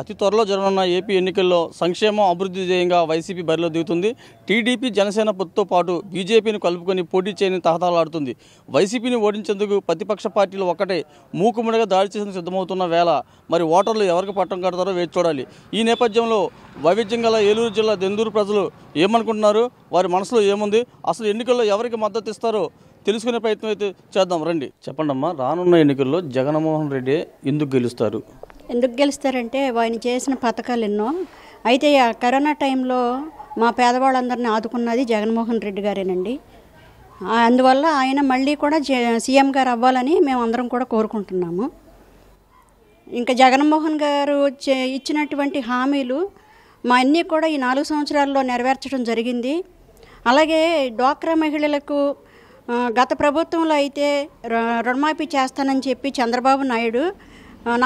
అతి త్వరలో జరగనున్న ఏపీ ఎన్నికల్లో సంక్షేమం అభివృద్ధి ధ్యేయంగా వైసీపీ బరిలో దిగుతుంది టీడీపీ జనసేన పొత్తుతో పాటు బీజేపీని కలుపుకొని పోటీ చేయని తహతాలాడుతుంది వైసీపీని ఓడించేందుకు ప్రతిపక్ష పార్టీలు ఒక్కటే మూకుముడిగా దాడి చేసేందుకు సిద్ధమవుతున్న వేళ మరి ఓటర్లు ఎవరికి పట్టం కడతారో వేచి చూడాలి ఈ నేపథ్యంలో వైవిధ్యం గల ఏలూరు జిల్లా దెందూరు ప్రజలు ఏమనుకుంటున్నారు వారి మనసులో ఏముంది అసలు ఎన్నికల్లో ఎవరికి మద్దతు ఇస్తారో తెలుసుకునే ప్రయత్నం అయితే చేద్దాం రండి చెప్పండమ్మా రానున్న ఎన్నికల్లో జగన్మోహన్ రెడ్డి ఎందుకు గెలుస్తారు ఎందుకు గెలుస్తారంటే ఆయన చేసిన పథకాలు ఎన్నో అయితే కరోనా టైంలో మా పేదవాళ్ళందరినీ ఆదుకున్నది జగన్మోహన్ రెడ్డి గారేనండి అందువల్ల ఆయన మళ్ళీ కూడా సీఎం గారు అవ్వాలని మేము అందరం కూడా కోరుకుంటున్నాము ఇంకా జగన్మోహన్ గారు ఇచ్చినటువంటి హామీలు మా అన్నీ కూడా ఈ నాలుగు సంవత్సరాల్లో నెరవేర్చడం జరిగింది అలాగే డ్వాక్రా మహిళలకు గత ప్రభుత్వంలో అయితే రుణమాఫీ చేస్తానని చెప్పి చంద్రబాబు నాయుడు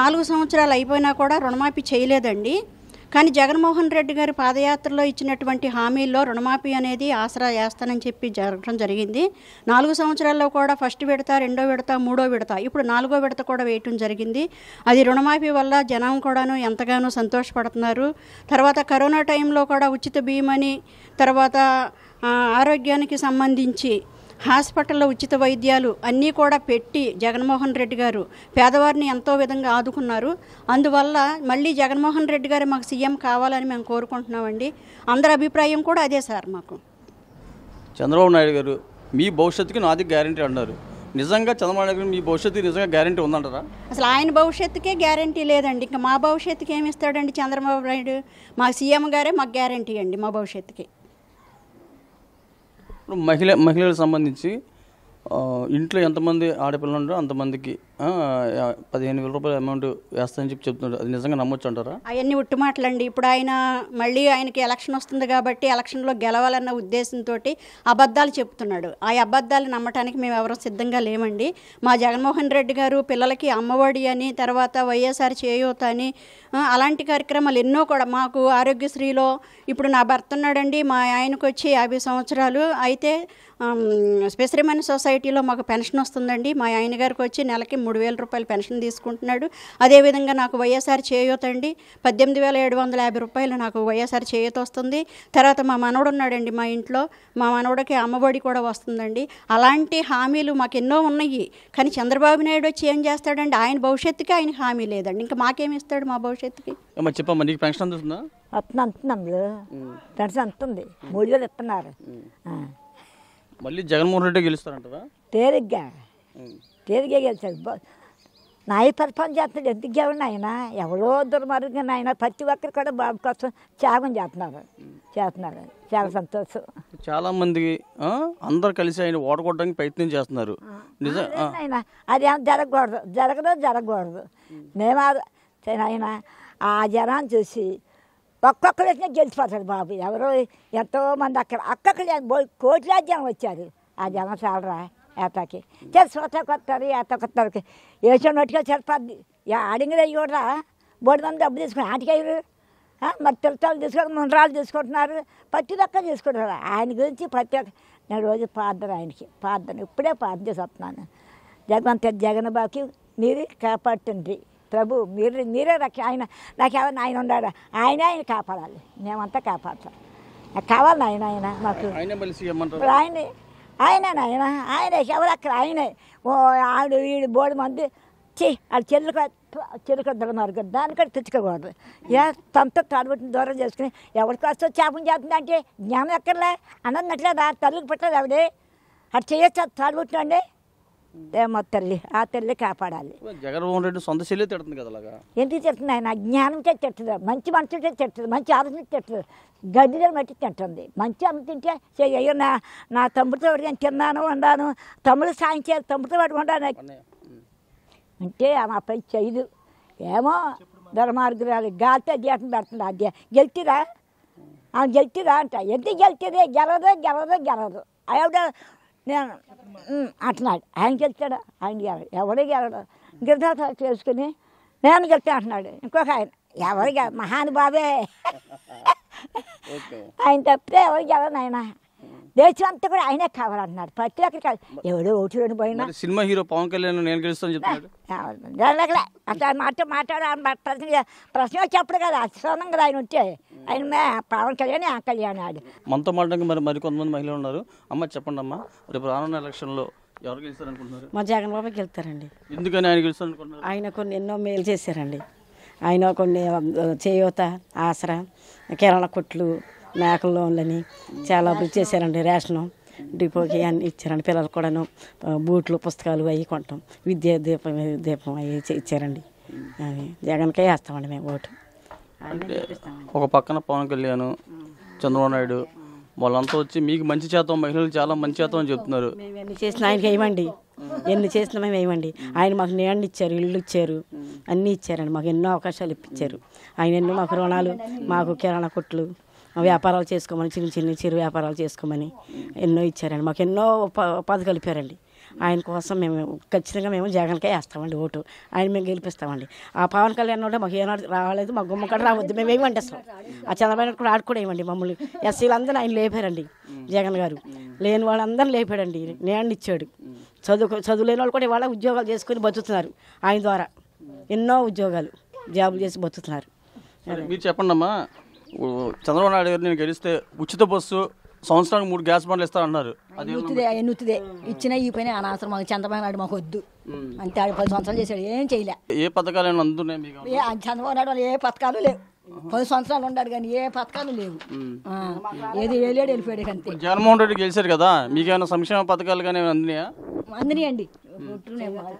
నాలుగు సంవత్సరాలు అయిపోయినా కూడా రుణమాఫీ చేయలేదండి కానీ జగన్మోహన్ రెడ్డి గారి పాదయాత్రలో ఇచ్చినటువంటి హామీల్లో రుణమాఫీ అనేది ఆసరా వేస్తానని చెప్పి జరగడం జరిగింది నాలుగు సంవత్సరాల్లో కూడా ఫస్ట్ విడత రెండో విడత మూడో విడత ఇప్పుడు నాలుగో విడత కూడా వేయటం జరిగింది అది రుణమాఫీ వల్ల జనం కూడాను ఎంతగానో సంతోషపడుతున్నారు తర్వాత కరోనా టైంలో కూడా ఉచిత బీమని తర్వాత ఆరోగ్యానికి సంబంధించి హాస్పిటల్లో ఉచిత వైద్యాలు అన్నీ కూడా పెట్టి జగన్మోహన్ రెడ్డి గారు పేదవారిని ఎంతో విధంగా ఆదుకున్నారు అందువల్ల మళ్ళీ జగన్మోహన్ రెడ్డి గారు మాకు సీఎం కావాలని మేము కోరుకుంటున్నామండి అందరి అభిప్రాయం కూడా అదే సార్ మాకు చంద్రబాబు నాయుడు గారు మీ భవిష్యత్తుకి నాది గ్యారంటీ అన్నారు నిజంగా చంద్రబాబు నాయుడు మీ భవిష్యత్తు నిజంగా గ్యారంటీ ఉందంటారా అసలు ఆయన భవిష్యత్తుకే గ్యారంటీ లేదండి ఇంకా మా భవిష్యత్తుకి ఏమి ఇస్తాడండి చంద్రబాబు నాయుడు మా సీఎం గారే మాకు గ్యారంటీ అండి మా భవిష్యత్తుకి ఇప్పుడు మహిళ మహిళలకు సంబంధించి ఇంట్లో ఎంతమంది ఆడపిల్లలు ఉండో అంతమందికి పదిహేను వేల రూపాయల అమౌంట్ అని చెప్పి చెప్తున్నాడు అది నిజంగా నమ్మొచ్చు అంటారా అవన్నీ ఉట్టి ఇప్పుడు ఆయన మళ్ళీ ఆయనకి ఎలక్షన్ వస్తుంది కాబట్టి ఎలక్షన్లో గెలవాలన్న ఉద్దేశంతో అబద్ధాలు చెప్తున్నాడు ఆ అబద్ధాలు నమ్మటానికి మేము ఎవరో సిద్ధంగా లేమండి మా జగన్మోహన్ రెడ్డి గారు పిల్లలకి అమ్మఒడి అని తర్వాత వైఎస్ఆర్ చేయూత అని అలాంటి కార్యక్రమాలు ఎన్నో కూడా మాకు ఆరోగ్యశ్రీలో ఇప్పుడు నా భర్త ఉన్నాడండి మా ఆయనకు వచ్చి యాభై సంవత్సరాలు అయితే స్పెసిరిమెన్ సొసైటీలో మాకు పెన్షన్ వస్తుందండి మా ఆయన గారికి వచ్చి నెలకి మూడు వేల రూపాయలు పెన్షన్ తీసుకుంటున్నాడు అదేవిధంగా నాకు వైఎస్ఆర్ చేయూత అండి పద్దెనిమిది వేల ఏడు వందల యాభై రూపాయలు నాకు వైఎస్ఆర్ చేయూత వస్తుంది తర్వాత మా మనవడు ఉన్నాడండి మా ఇంట్లో మా మనవడికి అమ్మఒడి కూడా వస్తుందండి అలాంటి హామీలు మాకు ఎన్నో ఉన్నాయి కానీ చంద్రబాబు నాయుడు వచ్చి ఏం చేస్తాడండి ఆయన భవిష్యత్తుకి ఆయన హామీ లేదండి ఇంకా మాకేమి ఇస్తాడు మా భవిష్యత్తుకి అమ్మ చెప్పమ్మా నీకు పెన్షన్ అందుతుందా అంటున్నాం పెన్షన్ మూడు వేలు ఇస్తున్నారు మళ్ళీ జగన్మోహన్ రెడ్డి గెలుస్తారంటదా తేలిగ్గా స్టేజ్గా గెలిచాడు నాయ పరిపాలన చేస్తున్నాడు ఎందుకు గెలండి ఆయన ఎవరో దుర్మార్గం ఆయన ప్రతి ఒక్కరు కూడా బాబు కోసం త్యాగం చేస్తున్నారు చేస్తున్నారు చాలా సంతోషం చాలా మంది అందరు కలిసి ఆయన ఓడగొట్టడానికి ప్రయత్నం చేస్తున్నారు ఆయన అది ఏమో జరగకూడదు జరగదు జరగకూడదు మేము ఆయన ఆ జనాన్ని చూసి ఒక్కొక్కరు వచ్చినా గెలిచిపోతాడు బాబు ఎవరో ఎంతోమంది అక్కడ అక్కడ కోటి రాజ్యం వచ్చారు ఆ జనం చాలరా ఏతాకి చేసి సోతా కొత్తారు ఏత కొత్తారు వేసిన నోటికి సరిపడి అడిగిన కూడా బోడిదని డబ్బు తీసుకుని ఆటికాయలు మరి తిరుతాలు తీసుకొని మునరాలు తీసుకుంటున్నారు పత్తి దక్క తీసుకుంటారు ఆయన గురించి ప్రతి నేను రోజు ప్రార్థన ఆయనకి ప్రార్థన ఇప్పుడే ప్రార్థన చేసి వస్తున్నాను జగన్ జగన్ బాబుకి మీరు కాపాడుతుండ్రి ప్రభు మీరు మీరే రక్ష ఆయన నాకు ఎవరు ఆయన ఉన్నాడు ఆయన ఆయన కాపాడాలి మేమంతా కాపాడతాం నాకు కావాలి ఆయన ఆయన మాకు ఆయన ఆయన ఆయన ఆయన ఎవరు అక్కడ ఆయనే ఓ ఆవిడ వీడు బోడి మంది చే ఆడు చెల్లుక చెల్లుక దొరమారు దానికంటే తెచ్చుకోకూడదు ఏ తనతో తడబెట్టిన దూరం చేసుకుని ఎవరికి వస్తే చేపం చేస్తుందంటే జ్ఞానం ఎక్కర్లే అన్నట్లేదా తల్లికి పెట్టలేదు ఆవిడే అటు చేయొచ్చు తడబుట్టినండి దేమ తల్లి ఆ తల్లి కాపాడాలి జగన్మోహన్ రెడ్డి సొంత శైలి తిడుతుంది కదా అలాగా ఎందుకు తిడుతుంది ఆయన జ్ఞానం చేసి తిట్టదు మంచి మనసు తిట్టదు మంచి ఆలోచన తిట్టదు గడ్డిని మట్టి తింటుంది మంచి అమ్మ తింటే అయ్యో నా నా తమ్ముడితో వాడు నేను తిన్నాను వండాను తమ్ముడు సాయం చేయాలి తమ్ముడితో వాడు వండాను అంటే ఆమె ఆ పని చేయదు ఏమో ధర్మార్గురాలు గాలితే దేశం పెడుతుంది అదే గెలిచిరా ఆమె గెలిచిరా అంట ఎందుకు గెలిచిదే గెలదు గెలదు గెలదు ఆవిడ నేను అంటున్నాడు ఆయన గెలిచాడు ఆయన ఎవడో గెలడు గిరిధాత చేసుకుని నేను గెలిచా అంటున్నాడు ఇంకొక ఆయన ఎవరు మహానుభావే ఆయన తప్పితే ఎవరు గెలడు ఆయన లేచినంత కూడా ఆయనే కావాలంటున్నాడు ప్రతి ఒక్కరికి ఎవడో ఓటు పోయినా సినిమా హీరో పవన్ కళ్యాణ్ నేను గెలుస్తాను చెప్తున్నాడు అట్లా మాట మాట్లాడాలి ప్రశ్న వచ్చేప్పుడు కదా అసలు కదా ఆయన ఉంటే ఆయన పవన్ కళ్యాణ్ ఆ కళ్యాణ్ ఆడు మనతో మాట్లాడడానికి మరి మరికొంతమంది మహిళలు ఉన్నారు అమ్మ చెప్పండి అమ్మ రేపు రానున్న ఎలక్షన్లో ఎవరు గెలుస్తారనుకుంటున్నారు మా జగన్ బాబు గెలుతారండి ఎందుకని ఆయన గెలుస్తారనుకుంటున్నారు ఆయన కొన్ని ఎన్నో మేలు చేశారండి ఆయన కొన్ని చేయూత ఆసరా కిరాణా కొట్లు మేకల లోన్లని చాలా చేశారండి రేషను డిపోకి అన్ని ఇచ్చారండి పిల్లలు కూడాను బూట్లు పుస్తకాలు అవి కొంటాం విద్యా దీపం దీపం అవి ఇచ్చారండి అవి జగన్కే వేస్తామండి మేము ఓటు ఒక పక్కన పవన్ కళ్యాణ్ చంద్రబాబు నాయుడు వాళ్ళంతా వచ్చి మీకు మంచి శాతం మహిళలు చాలా మంచి శాతం అని చెప్తున్నారు ఎన్ని చేసిన ఆయనకి వేయమండి ఎన్ని చేసినా మేము వేయమండి ఆయన మాకు నీళ్ళు ఇచ్చారు ఇల్లు ఇచ్చారు అన్నీ ఇచ్చారండి మాకు ఎన్నో అవకాశాలు ఇప్పించారు ఆయన ఎన్నో మాకు రుణాలు మాకు కిరాణా కొట్లు వ్యాపారాలు చేసుకోమని చిన్న చిన్న చిరు వ్యాపారాలు చేసుకోమని ఎన్నో ఇచ్చారండి మాకు ఎన్నో ఉపాధి కలిపారండి ఆయన కోసం మేము ఖచ్చితంగా మేము జగన్కే వేస్తామండి ఓటు ఆయన మేము గెలిపిస్తామండి ఆ పవన్ కళ్యాణ్ కూడా మాకు ఏనాడు రాలేదు మా గుమ్మ కూడా రావద్దు మేము ఏమి వంటేస్తాం ఆ చంద్రబాబు కూడా ఆడుకోడు ఏమండి మమ్మల్ని ఎస్సీలు అందరూ ఆయన లేపారండి జగన్ గారు లేని వాళ్ళందరూ లేపాడండి నేను ఇచ్చాడు చదువు లేని వాళ్ళు కూడా ఇవాళ ఉద్యోగాలు చేసుకుని బతుకుతున్నారు ఆయన ద్వారా ఎన్నో ఉద్యోగాలు జాబులు చేసి బతుకుతున్నారు మీరు చెప్పండి అమ్మా చంద్రబాబు నాయుడు గారు నేను గెలిస్తే ఉచిత బస్సు సంవత్సరానికి మూడు గ్యాస్ బండ్లు ఇస్తా అన్నారు నుత్తుదే ఇచ్చిన ఈ పైన అనవసరం మాకు చంద్రబాబు నాయుడు మాకు వద్దు అంతే ఆడు పది సంవత్సరాలు చేశాడు ఏం చేయలే ఏ పథకాలు అందున్నాయి మీకు ఏ చంద్రబాబు నాయుడు వాళ్ళు ఏ పథకాలు లేవు పది సంవత్సరాలు ఉన్నాడు కానీ ఏ పథకాలు లేవు ఏది వెళ్ళాడు వెళ్ళిపోయాడు అంతే జగన్మోహన్ రెడ్డి గెలిచారు కదా మీకేమైనా సంక్షేమ పథకాలు కానీ అందినాయా అందినాయండి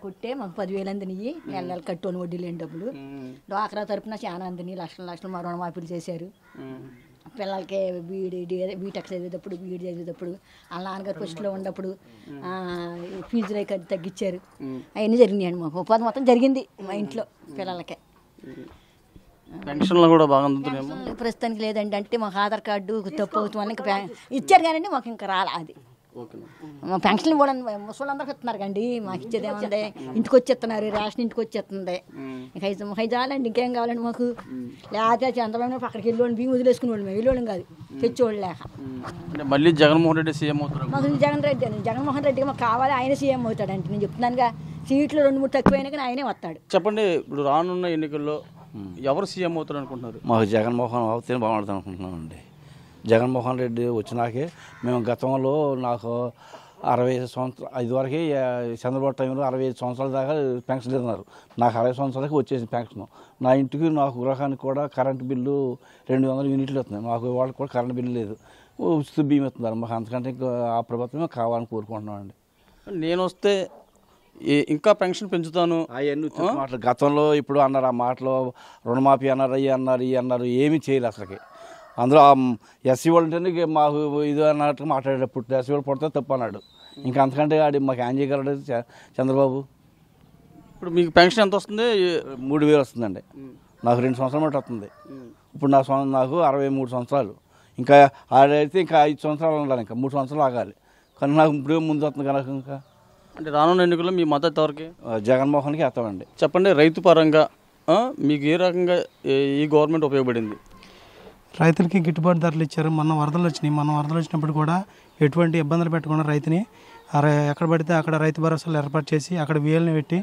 కొట్టే మాకు పదివేలు అందినయి నెల నెల కట్టుకొని వడ్డీ లేని డబ్బులు డ్వాక్రా తరపున చాలా అందిని లక్షల లక్షలు మరో మార్పులు చేశారు పిల్లలకి బీఈడి బీటెక్ చదివేటప్పుడు బీఈడి చదివేటప్పుడు వాళ్ళ నాన్నగారు ఫస్ట్లో ఉన్నప్పుడు ఫీజులు అయితే తగ్గించారు అవన్నీ జరిగినాయండి మాకు ఉపాధి మొత్తం జరిగింది మా ఇంట్లో పిల్లలకి పెన్షన్లు కూడా బాగా ప్రస్తుతానికి లేదండి అంటే మాకు ఆధార్ కార్డు తప్పు అవుతుంది ఇంకా ఇచ్చారు కానీ మాకు ఇంకా రాలా అది పెన్షన్ ఇవ్వడం అందరికి ఇస్తున్నారు కండి మాకు ఇచ్చేది ఏముంది ఇంటికి వచ్చేస్తున్నారు రేషన్ ఇంటికి వచ్చేస్తుంది హైజ హైజాలండి ఇంకేం కావాలండి మాకు లేకపోతే చంద్రబాబు అక్కడికి వెళ్ళి బియ్యం వదిలేసుకునేవాళ్ళు మేము వెళ్ళి కాదు తెచ్చేవాళ్ళు లేక మళ్ళీ జగన్మోహన్ రెడ్డి సీఎం అవుతారు మాకు జగన్ రెడ్డి అండి జగన్మోహన్ రెడ్డికి మాకు కావాలి ఆయన సీఎం అవుతాడంటే నేను చెప్తున్నానుగా సీట్లు రెండు మూడు తక్కువైనా కానీ ఆయనే వస్తాడు చెప్పండి ఇప్పుడు రానున్న ఎన్నికల్లో ఎవరు సీఎం అవుతారు అనుకుంటున్నారు మాకు జగన్మోహన్ అవుతేనే బాగుంటుంది అనుకుంటున్నాం అండి జగన్మోహన్ రెడ్డి వచ్చినాకే మేము గతంలో నాకు అరవై ఐదు సంవత్సరాలు ఐదు వరకే చంద్రబాబు టైంలో అరవై ఐదు సంవత్సరాల దాకా పెన్షన్ ఇస్తున్నారు నాకు అరవై సంవత్సరాలకి వచ్చేసి పెన్షన్ నా ఇంటికి నాకు గృహానికి కూడా కరెంటు బిల్లు రెండు వందల యూనిట్లు వస్తున్నాయి మాకు వాళ్ళకి కూడా కరెంటు బిల్లు లేదు ఉచిత బియ్యం ఇస్తున్నారు మాకు అంతకంటే ఇంకా ఆ ప్రభుత్వమే కావాలని కోరుకుంటున్నామండి నేను వస్తే ఇంకా పెన్షన్ పెంచుతాను అవన్నీ మాటలు గతంలో ఇప్పుడు అన్నారు ఆ మాటలు రుణమాఫీ అన్నారు అయ్యి అన్నారు ఇవి అన్నారు ఏమీ చేయలేదు అసలుకి అందులో ఎస్సీ వాళ్ళు అంటే మాకు ఇది అన్నట్టు మాట్లాడేటప్పుడు ఎస్సీ వాళ్ళు పడితే తప్పు అన్నాడు ఇంకా అంతకంటే ఆడి మాకు ఏం చేయగలడు చంద్రబాబు ఇప్పుడు మీకు పెన్షన్ ఎంత వస్తుంది మూడు వేలు వస్తుందండి నాకు రెండు సంవత్సరాలు బట్టి వస్తుంది ఇప్పుడు నా నాకు అరవై మూడు సంవత్సరాలు ఇంకా ఆడైతే ఇంకా ఐదు సంవత్సరాలు ఉండాలి ఇంకా మూడు సంవత్సరాలు ఆగాలి కానీ నాకు ఇప్పుడే ముందు వస్తుంది కనుక ఇంకా అంటే రానున్న ఎన్నికల్లో మీ మద్దతు ఎవరికి జగన్మోహన్కి వేస్తామండి చెప్పండి రైతు పరంగా మీకు ఏ రకంగా ఈ గవర్నమెంట్ ఉపయోగపడింది రైతులకి గిట్టుబాటు ధరలు ఇచ్చారు మొన్న వరదలు వచ్చినాయి మొన్న వరదలు వచ్చినప్పుడు కూడా ఎటువంటి ఇబ్బందులు పెట్టకుండా రైతుని ఎక్కడ పడితే అక్కడ రైతు భరోసాలు ఏర్పాటు చేసి అక్కడ విఎల్ని పెట్టి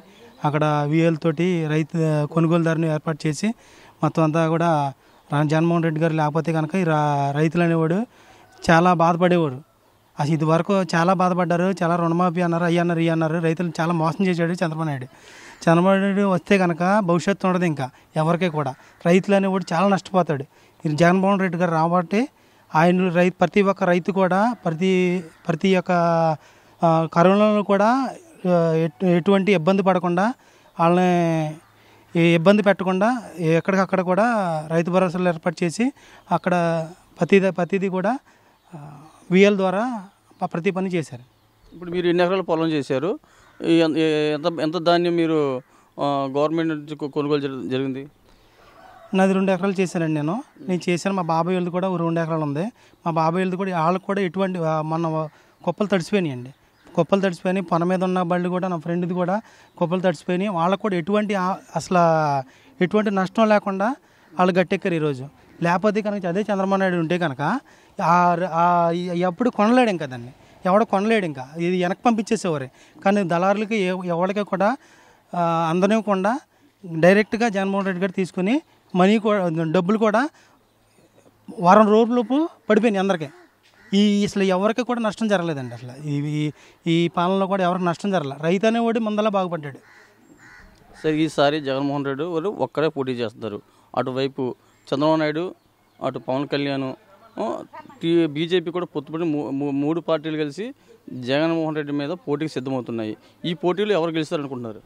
అక్కడ విఎల్ తోటి రైతు కొనుగోలుదారుని ఏర్పాటు చేసి మొత్తం అంతా కూడా జగన్మోహన్ రెడ్డి గారు లేకపోతే కనుక రైతులు అనేవాడు చాలా బాధపడేవాడు అసలు ఇది వరకు చాలా బాధపడ్డారు చాలా రుణమాఫీ అన్నారు అయ్యి అన్నారు ఈ అన్నారు రైతులు చాలా మోసం చేశాడు చంద్రబాబు నాయుడు చంద్రబాబు నాయుడు వస్తే కనుక భవిష్యత్తు ఉండదు ఇంకా ఎవరికీ కూడా రైతులు అనేవాడు చాలా నష్టపోతాడు జగన్మోహన్ రెడ్డి గారు రాబట్టి ఆయన రై ప్రతి ఒక్క రైతు కూడా ప్రతి ప్రతి ఒక్క కరోనాలో కూడా ఎటువంటి ఇబ్బంది పడకుండా వాళ్ళని ఇబ్బంది పెట్టకుండా ఎక్కడికక్కడ కూడా రైతు భరోసాలు ఏర్పాటు చేసి అక్కడ ప్రతి ప్రతిదీ కూడా వీఎల్ ద్వారా ప్రతి పని చేశారు ఇప్పుడు మీరు ఎన్ని ఎకరాలు పొలం చేశారు ఎంత ఎంత ధాన్యం మీరు గవర్నమెంట్ నుంచి కొనుగోలు జరిగింది నాది రెండు ఎకరాలు చేశానండి నేను నేను చేశాను మా బాబాయ్ వెళ్ళి కూడా రెండు ఎకరాలు ఉంది మా బాబాయ్ వెళ్ళి కూడా వాళ్ళకి కూడా ఎటువంటి మన కుప్పలు అండి కుప్పలు తడిసిపోయినాయి పొన మీద ఉన్న బళ్ళు కూడా నా ఫ్రెండ్ది కూడా కుప్పలు తడిసిపోయినాయి వాళ్ళకు కూడా ఎటువంటి అసలు ఎటువంటి నష్టం లేకుండా వాళ్ళు గట్టెక్కారు ఈరోజు లేకపోతే కనుక అదే చంద్రబాబు నాయుడు ఉంటే కనుక ఎప్పుడు కొనలేడు ఇంకా దాన్ని ఎవడ కొనలేడు ఇంకా ఇది వెనక్కి పంపించేసేవారు కానీ దళారులకి ఎవరికి కూడా అందనివ్వకుండా డైరెక్ట్గా జగన్మోహన్ రెడ్డి గారు తీసుకుని మనీ కూడా డబ్బులు కూడా వారం రోజులలోపు పడిపోయినాయి అందరికీ ఈ అసలు ఎవరికి కూడా నష్టం జరగలేదండి అసలు ఈ ఈ పాలనలో కూడా ఎవరికి నష్టం జరగలేదు రైతు ఓడి ముందలా బాగుపడ్డాడు సార్ ఈసారి జగన్మోహన్ రెడ్డి వాళ్ళు ఒక్కరే పోటీ చేస్తారు అటువైపు చంద్రబాబు నాయుడు అటు పవన్ కళ్యాణ్ బీజేపీ కూడా పొత్తుపడి మూడు పార్టీలు కలిసి జగన్మోహన్ రెడ్డి మీద పోటీకి సిద్ధమవుతున్నాయి ఈ పోటీలో ఎవరు అనుకుంటున్నారు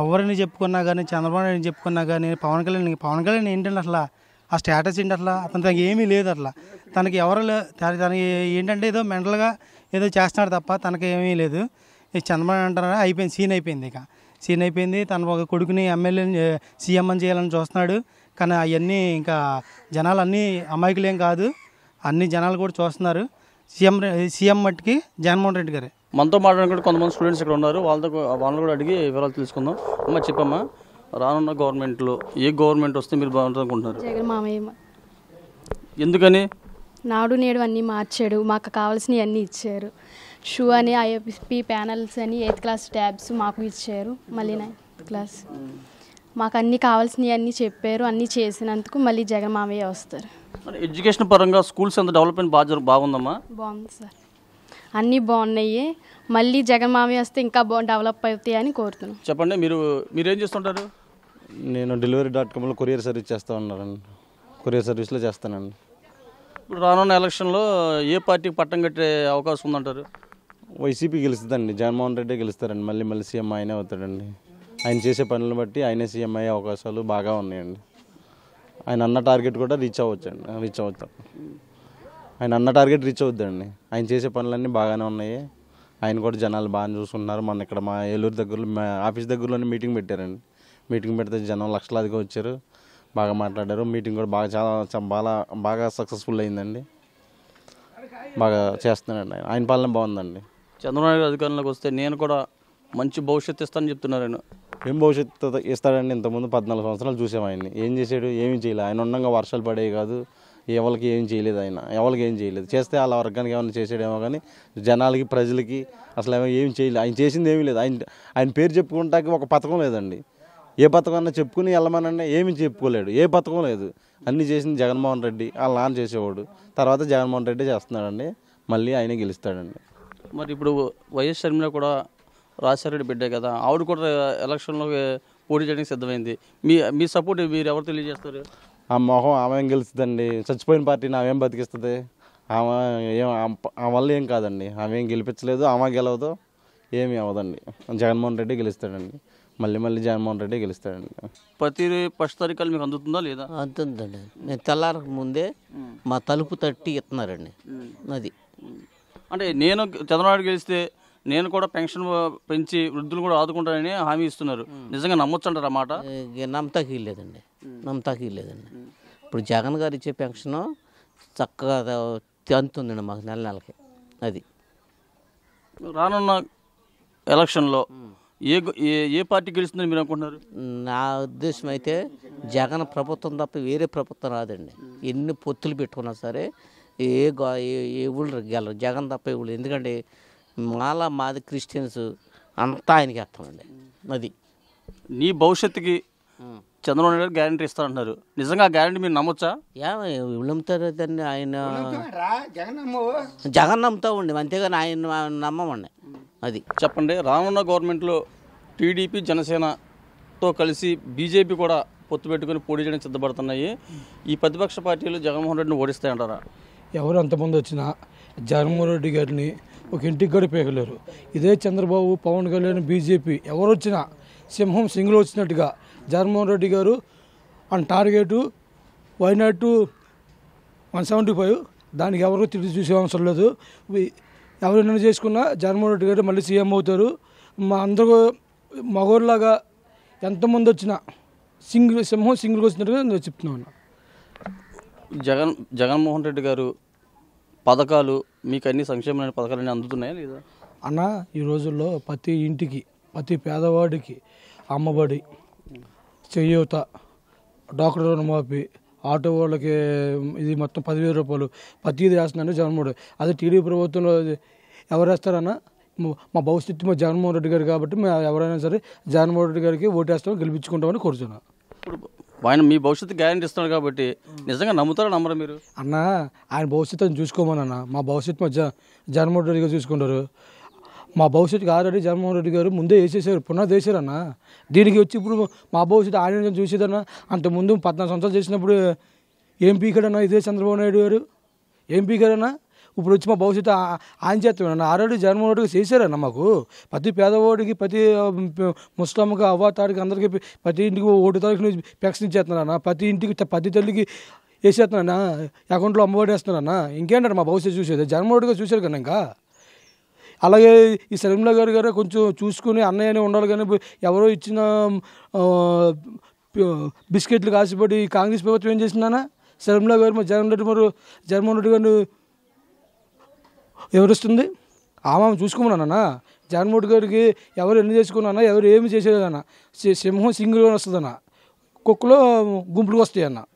ఎవరిని చెప్పుకున్నా కానీ చంద్రబాబు నాయుడు చెప్పుకున్నా కానీ పవన్ కళ్యాణ్ పవన్ కళ్యాణ్ ఏంటంటే అట్లా ఆ స్టేటస్ ఏంటి అట్లా అతను తనకి ఏమీ లేదు అట్లా తనకి ఎవరు తనకి ఏంటంటే ఏదో మెంటల్గా ఏదో చేస్తున్నాడు తప్ప తనకి ఏమీ లేదు ఈ చంద్రబాబు అంటారా అయిపోయింది సీన్ అయిపోయింది ఇక సీన్ అయిపోయింది తన ఒక కొడుకుని ఎమ్మెల్యేని సీఎం అని చేయాలని చూస్తున్నాడు కానీ అవన్నీ ఇంకా జనాలు అన్నీ అమాయకులేం కాదు అన్ని జనాలు కూడా చూస్తున్నారు సీఎం సీఎం మట్టికి జగన్మోహన్ రెడ్డి గారే మనతో మాట్లాడిన కొంతమంది స్టూడెంట్స్ ఇక్కడ ఉన్నారు వాళ్ళతో వాళ్ళని కూడా అడిగి వివరాలు తెలుసుకుందాం అమ్మ చెప్పమ్మా రానున్న గవర్నమెంట్లో ఏ గవర్నమెంట్ వస్తే మీరు బాగుంటుంది మామయ్య ఎందుకని నాడు నేడు అన్నీ మార్చాడు మాకు కావాల్సినవి అన్నీ ఇచ్చారు షూ అని ఐఎఫ్పి ప్యానల్స్ అని ఎయిత్ క్లాస్ ట్యాబ్స్ మాకు ఇచ్చారు మళ్ళీ నైన్త్ క్లాస్ మాకు అన్నీ కావాల్సినవి అన్నీ చెప్పారు అన్నీ చేసినందుకు మళ్ళీ జగన్ మామయ్య వస్తారు ఎడ్యుకేషన్ పరంగా స్కూల్స్ ఎంత డెవలప్మెంట్ బాగా బాగుందమ్మా బాగుంది సార్ అన్నీ బాగున్నాయి మళ్ళీ జగన్ మామయ్య వస్తే ఇంకా బాగా డెవలప్ అవుతాయి అని కోరుతున్నాం చెప్పండి మీరు మీరేం చేస్తుంటారు నేను డెలివరీ డాట్ కామ్లో కొరియర్ సర్వీస్ చేస్తూ ఉన్నానండి కొరియర్ సర్వీస్లో చేస్తానండి ఇప్పుడు రానున్న ఎలక్షన్లో ఏ పార్టీకి పట్టం కట్టే అవకాశం ఉందంటారు వైసీపీ గెలుస్తుందండి జగన్మోహన్ రెడ్డి గెలుస్తారండి మళ్ళీ మళ్ళీ సీఎం ఆయనే అవుతాడండి ఆయన చేసే పనులను బట్టి ఆయనే సీఎం అయ్యే అవకాశాలు బాగా ఉన్నాయండి ఆయన అన్న టార్గెట్ కూడా రీచ్ అవ్వచ్చండి రీచ్ అవుతాం ఆయన అన్న టార్గెట్ రీచ్ అవుద్దండి ఆయన చేసే పనులన్నీ బాగానే ఉన్నాయి ఆయన కూడా జనాలు బాగా చూసుకున్నారు మన ఇక్కడ మా ఏలూరు దగ్గరలో మా ఆఫీస్ దగ్గరలోనే మీటింగ్ పెట్టారండి మీటింగ్ పెడితే జనం లక్షలాదిగా వచ్చారు బాగా మాట్లాడారు మీటింగ్ కూడా బాగా చాలా బాగా బాగా సక్సెస్ఫుల్ అయిందండి బాగా చేస్తున్నాడండి ఆయన ఆయన పాలన బాగుందండి చంద్రబాబు అధికారంలోకి వస్తే నేను కూడా మంచి భవిష్యత్తు ఇస్తానని చెప్తున్నాను ఏం భవిష్యత్తు ఇస్తాడండి ఇంతకుముందు పద్నాలుగు సంవత్సరాలు చూసాం ఆయన్ని ఏం చేశాడు ఏమి చేయలేదు ఆయన ఉండగా వర్షాలు పడేవి కాదు ఎవరికి ఏం చేయలేదు ఆయన ఎవరికి ఏం చేయలేదు చేస్తే వాళ్ళ వర్గానికి ఏమైనా చేసాడేమో కానీ జనాలకి ప్రజలకి అసలు ఏమో ఏం చేయలేదు ఆయన చేసింది ఏమీ లేదు ఆయన ఆయన పేరు చెప్పుకుంటాక ఒక పథకం లేదండి ఏ పథకం అన్నా చెప్పుకుని వెళ్ళమనండి ఏమి చెప్పుకోలేడు ఏ పథకం లేదు అన్నీ చేసింది జగన్మోహన్ రెడ్డి వాళ్ళ నాన్న చేసేవాడు తర్వాత జగన్మోహన్ రెడ్డి చేస్తున్నాడండి మళ్ళీ ఆయనే గెలుస్తాడండి మరి ఇప్పుడు వైఎస్ షర్మిల కూడా రాజశేఖరరెడ్డి బిడ్డే కదా ఆవిడ కూడా ఎలక్షన్లో పోటీ చేయడానికి సిద్ధమైంది మీ మీ సపోర్ట్ మీరు ఎవరు తెలియజేస్తారు ఆ మొహం ఆమె ఏం గెలుస్తుందండి చచ్చిపోయిన పార్టీ ఆమె ఏం బతికిస్తుంది ఆమె ఏం ఆమె వల్ల ఏం కాదండి ఆమె ఏం గెలిపించలేదు ఆమె గెలవదు ఏమీ అవ్వదండి జగన్మోహన్ రెడ్డి గెలుస్తాడండి మళ్ళీ మళ్ళీ జగన్మోహన్ రెడ్డి గెలుస్తాడండి ప్రతి ఫస్ట్ తారీఖు మీకు అందుతుందా లేదా అందుతుందండి నేను తెల్లారక ముందే మా తలుపు తట్టి ఇస్తున్నారండి అది అంటే నేను చంద్రబాబు గెలిస్తే నేను కూడా పెన్షన్ పెంచి వృద్ధులు కూడా ఆదుకుంటానని హామీ ఇస్తున్నారు నిజంగా నమ్మొచ్చు ఆ నమ్మతాకి లేదండి నమ్మతాకి లేదండి ఇప్పుడు జగన్ గారు ఇచ్చే పెన్షన్ చక్కగా తంతుందండి మాకు నెల నెలకి అది రానున్న ఎలక్షన్లో ఏ ఏ పార్టీ గెలుస్తుందని మీరు అనుకుంటున్నారు నా ఉద్దేశం అయితే జగన్ ప్రభుత్వం తప్ప వేరే ప్రభుత్వం రాదండి ఎన్ని పొత్తులు పెట్టుకున్నా సరే ఏ ఏ ఊళ్ళు గెలరు జగన్ తప్ప ఎందుకంటే మాల మాది క్రిస్టియన్స్ అంతా ఆయనకి వేస్తామండి అది నీ భవిష్యత్తుకి చంద్రబాబు నాయుడు గ్యారంటీ ఇస్తారంటున్నారు నిజంగా గ్యారంటీ మీరు నమ్మొచ్చా నమ్ముతారదండి ఆయన జగన్ ఉండి అంతేగాని ఆయన నమ్మమండి అది చెప్పండి రానున్న గవర్నమెంట్లో టీడీపీ జనసేనతో కలిసి బీజేపీ కూడా పొత్తు పెట్టుకుని పోటీ చేయడానికి సిద్ధపడుతున్నాయి ఈ ప్రతిపక్ష పార్టీలు జగన్మోహన్ రెడ్డిని ఓడిస్తాయంటారా ఎవరు అంతమంది వచ్చినా జగన్మోహన్ రెడ్డి గారిని ఒక ఇంటికి గడిపేయగలరు ఇదే చంద్రబాబు పవన్ కళ్యాణ్ బీజేపీ ఎవరొచ్చినా సింహం సింగిల్ వచ్చినట్టుగా జగన్మోహన్ రెడ్డి గారు and target why not to one seventy five దానికి ఎవరు తిరిగి చూసే అవసరం లేదు ఎవరు నిన్న చేసుకున్నా జగన్మోహన్ రెడ్డి గారు మళ్ళీ సీఎం అవుతారు మా అందరూ మగోళ్ళలాగా ఎంతమంది వచ్చినా సింగిల్ సింహం సింగిల్ వచ్చినట్టుగా నేను చెప్తున్నాను జగన్ జగన్మోహన్ రెడ్డి గారు పథకాలు మీకు అన్ని సంక్షేమ పథకాలన్నీ అందుతున్నాయా లేదా అన్న ఈ రోజుల్లో ప్రతి ఇంటికి ప్రతి పేదవాడికి అమ్మబడి చేయూత డాక్టర్ రుణమాపి ఆటో వాళ్ళకి ఇది మొత్తం పదివేల రూపాయలు ప్రతిదీ వేస్తున్నాను జగన్మోహన్ అదే టీడీపీ ప్రభుత్వంలో ఎవరు వేస్తారన్నా మా భవిష్యత్తు మా జగన్మోహన్ రెడ్డి గారు కాబట్టి మేము ఎవరైనా సరే జగన్మోహన్ రెడ్డి గారికి ఓటేస్తాం గెలిపించుకుంటామని కోరుతున్నాను ఆయన మీ భవిష్యత్తు గ్యారంటీ ఇస్తున్నాడు కాబట్టి నిజంగా నమ్ముతారా నమ్మరా మీరు అన్న ఆయన చూసుకోమని అన్న మా భవిష్యత్తు జ జగన్మోహన్ రెడ్డి గారు చూసుకుంటారు మా భవిష్యత్తుకి ఆల్రెడీ జగన్మోహన్ రెడ్డి గారు ముందే వేసేసారు పునాది వేసారన్న దీనికి వచ్చి ఇప్పుడు మా భవిష్యత్తు ఆయన చూసేదన్న అంత ముందు పద్నాలుగు సంవత్సరాలు చేసినప్పుడు ఏం పీకాడన్నా ఇదే చంద్రబాబు నాయుడు గారు ఏం పీకాడన్నా ఇప్పుడు వచ్చి మా భవిష్యత్తు ఆయన చేస్తున్నాను ఆల్రెడీ జన్మోడికి రెడ్డికి చేశారన్న మాకు ప్రతి పేదవాడికి ప్రతి ముస్లాంకి అవ్వతాడికి అందరికీ ప్రతి ఇంటికి ఓటు తారీఖు పెక్షన్ ఇచ్చేస్తున్నారన్న ప్రతి ఇంటికి ప్రతి తల్లికి వేసేస్తున్నానా అకౌంట్లో అమ్మఒడి వేస్తున్నానా ఇంకేంటారు మా భవిష్యత్తు చూసేది జన్మోడిగా చూశారు కదా ఇంకా అలాగే ఈ శర్మిల గారు గారు కొంచెం చూసుకుని అన్నయ్యనే ఉండాలి కానీ ఎవరో ఇచ్చిన బిస్కెట్లు కాసిపడి కాంగ్రెస్ ప్రభుత్వం ఏం చేసిందనా శర్మిల గారు మరి జగన్ రెడ్డి మరి జగన్మోహన్ రెడ్డి గారిని ఎవరిస్తుంది ఆమె చూసుకున్నానన్నా జగన్మోహన్ గారికి ఎవరు ఎన్ని చేసుకున్నానా ఎవరు ఏమి చేసేదన్నా సింహం సింగిల్గా వస్తుందన్న కుక్కలో గుంపులుగా వస్తాయి అన్న